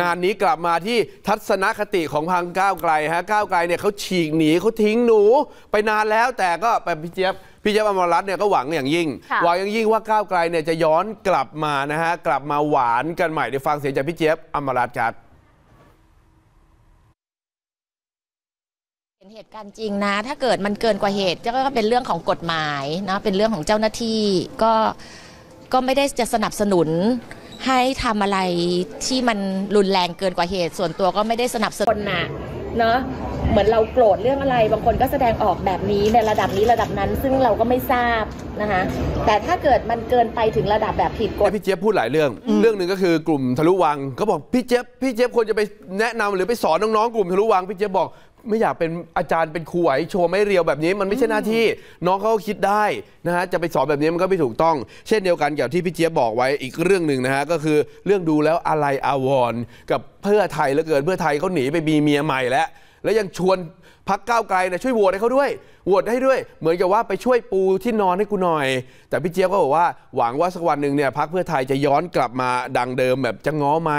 งานนี้กลับมาที่ทัศนคติของพังก้าวไกลฮะก้าวไกลเนี่ยเขาฉีกหนีเขาทิ้งหนูไปนานแล้วแต่ก็ไปพี่เจี๊ยบพี่เจี๊ยบอมรัตน์เนี่ยก็หวังอย่างยิ่ง หวังอย่างยิ่งว่าก้าวไกลเนี่ยจะย้อนกลับมานะฮะกลับมาหวานกันใหม่เดี๋ยวฟังเสียงจากพี่เจี๊ยบอมรัตน์ครับ็นเหตุการณ์จริงนะถ้าเกิดมันเกินกว่าเหตุก็เป็นเรื่องของกฎหมายนะเป็นเรื่องของเจ้าหน้าที่ ก็ก็ไม่ได้จะสนับสนุนให้ทำอะไรที่มันรุนแรงเกินกว่าเหตุส่วนตัวก็ไม่ได้สนับสนุนน่ะเนาะเหมือนเราโกรธเรื่องอะไร บางคนก็แสดงออกแบบนี้ในระดับนี้ระดับนั้นซึ่งเราก็ไม่ทราบนะคะแต่ถ้าเกิดมันเกินไปถึงระดับแบบผิดกฎพี่เจี๊ยบพูดหลายเรื่อง เรื่องหนึ่งก็คือกลุ่มทะลุวังเขาบอกพี่เจี๊ยบพี่เจี๊ยบควรจะไปแนะนำ หรือไปสอนน้องๆกลุ่มทะลุวัง พี่เจี๊ยบบอกไม่อยากเป็นอาจารย์เป็นครูไหวโชว์ไม่เรียวแบบนี้มันไม่ใช่หน้าที่น้องเขาคิดได้นะฮะจะไปสอนแบบนี้มันก็ไม่ถูกต้อง เช่นเดียวกันกับที่พี่เจี๊ยบบอกไว้อีกเรื่องหนึ่งนะฮะก็คือเรื่องดูแล้วอะไรอาวรกับเพื่อไทยแล้วเกิดเพื่อไทยเขาหนีไปมีเมียใหม่แล้วและยังชวนพักก้าวไกลเนี่ยช่วยโหวตให้เขาด้วยโหวตให้ด้วย เหมือนกับว่าไปช่วยปูที่นอนให้กูหน่อย แต่พี่เจี๊ยบก็บอกว่าหวังว่าสักวันหนึ่งเนี่ยพักเพื่อไทยจะย้อนกลับมาดังเดิมแบบจะง้อไหม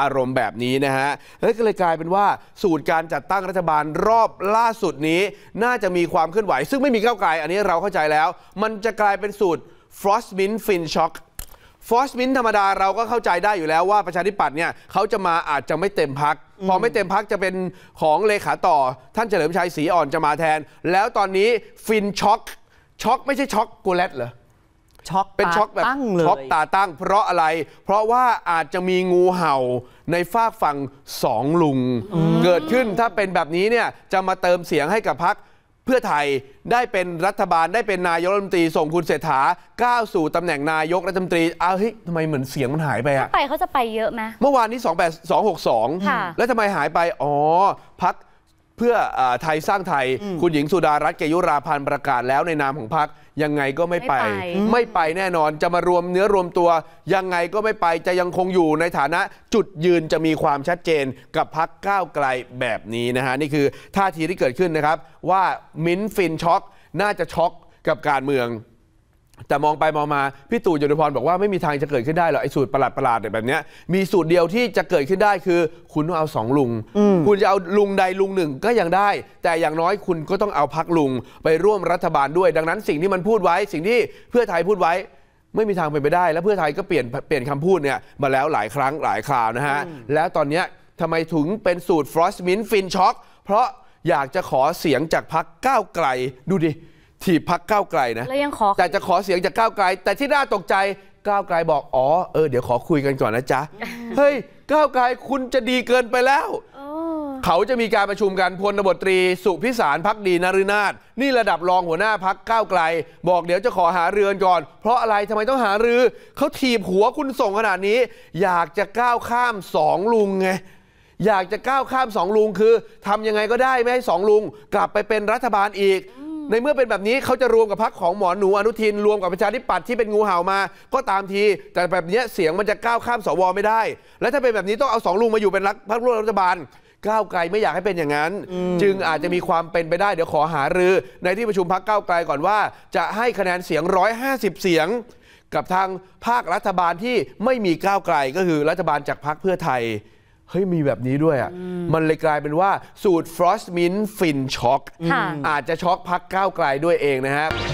อารมณ์แบบนี้นะฮะ แล้วก็เลยกลายเป็นว่าสูตรการจัดตั้งรัฐบาลรอบล่าสุดนี้น่าจะมีความเคลื่อนไหว ซึ่งไม่มีก้าวไกลอันนี้เราเข้าใจแล้ว มันจะกลายเป็นสูตรฟรอสมินฟินช็อ k ฟอสมินธรรมดาเราก็เข้าใจได้อยู่แล้วว่าประชาธิปัตย์เนี่ยเขาจะมาอาจจะไม่เต็มพักพอไม่เต็มพักจะเป็นของเลขาต่อท่านเฉลิมชัยศรีอ่อนจะมาแทน แล้วตอนนี้ฟินช็อก ช็อกไม่ใช่ช็อกกูเลตเหรอช็อกเป็นช็อกแบบช็อกตาตั้ง เพราะอะไร เพราะว่าอาจจะมีงูเห่าในฝากฝั่งสองลุงเกิดขึ้นถ้าเป็นแบบนี้เนี่ยจะมาเติมเสียงให้กับพักเพื่อไทยได้เป็นรัฐบาลได้เป็นนายกรัฐมนตรี ส่งคุณเศรษฐา ก้าวสู่ตำแหน่งนายกรัฐมนตรีเอาเฮ้ยทำไมเหมือนเสียงมันหายไปอะไปเขาจะไปเยอะไหมเมื่อวานนี้28262 แล้วทำไมหายไปอ๋อพักเพื่ออไทยสร้างไทยคุณหญิงสุดารัตน์เกยุราพันธ์ประกาศแล้วในนามของพรรคยังไงก็ไม่ไป ไม่ไปแน่นอนจะมารวมเนื้อรวมตัว ยังไงก็ไม่ไป จะยังคงอยู่ในฐานะจุดยืนจะมีความชัดเจนกับพักก้าวไกลแบบนี้นะฮะ นี่คือท่าทีที่เกิดขึ้นนะครับว่ามิ้นฟินช็อกน่าจะช็อกกับการเมืองแต่มองไปมองมาพี่ตู่จตุพรบอกว่าไม่มีทางจะเกิดขึ้นได้หรอกไอ้สูตรประหลาดประหลาดแบบนี้มีสูตรเดียวที่จะเกิดขึ้นได้คือ คุณต้องเอาสองลุงคุณจะเอาลุงใดลุงหนึ่งก็ยังได้ แต่อย่างน้อยคุณก็ต้องเอาพักลุงไปร่วมรัฐบาลด้วย ดังนั้นสิ่งที่มันพูดไว้สิ่งที่เพื่อไทยพูดไว้ ไม่มีทางเป็นไปได้และเพื่อไทยก็เปลี่ยนเปลี่ยนคำพูดเนี่ยมาแล้วหลายครั้งหลายคราวนะฮะ แล้วตอนนี้ทำไมถึงเป็นสูตรฟรอสต์มินฟินช็อกเพราะอยากจะขอเสียงจากพักก้าวไกลดูดิถีบพักก้าวไกลนะแล้วยังขอแต่จะขอเสียงจากก้าวไกล แต่ที่น่าตกใจก้าวไกลบอก อ๋อเออ เดี๋ยวขอคุยกันก่อนนะจ๊ะเฮ้ยก้าวไกลคุณจะดีเกินไปแล้ว เขาจะมีการประชุมกันพลตบตรี สุพิสารพักดีนรุนาศนี่ระดับรองหัวหน้าพักก้าวไกล บอกเดี๋ยวจะขอหาเรือนก่อนเพราะอะไรทำไมต้องหารือ เขาถีบหัวคุณส่งขนาดนี้ อยากจะก้าวข้ามสองลุงไงอยากจะก้าวข้ามสองลุงคือ ทำยังไงก็ได้ไม่ให้สองลุง กลับไปเป็นรัฐบาลอีกในเมื่อเป็นแบบนี้เขาจะรวมกับพักของหมอหนูอนุทิน รวมกับประชาธิปัตย์ที่เป็นงูเห่ามา ก็ตามทีแต่แบบนี้เสียงมันจะก้าวข้ามสวไม่ได้ และถ้าเป็นแบบนี้ต้องเอาสองลุงมาอยู่เป็นรักพักร่วมรัฐบาลก้าวไกลไม่อยากให้เป็นอย่างนั้นจึงอาจจะมีความเป็นไปได้เดี๋ยวขอหารือ ในที่ประชุมพักก้าวไกลก่อนว่า จะให้คะแนนเสียง150 เสียง กับทางภาครัฐบาลที่ไม่มีก้าวไกล ก็คือรัฐบาลจากพรรคเพื่อไทยเฮ้ยมีแบบนี้ด้วยอ่ะมันเลยกลายเป็นว่า สูตรฟรอสต์มินฟินช็อกอาจจะช็อกพักก้าวไกลด้วยเองนะครับ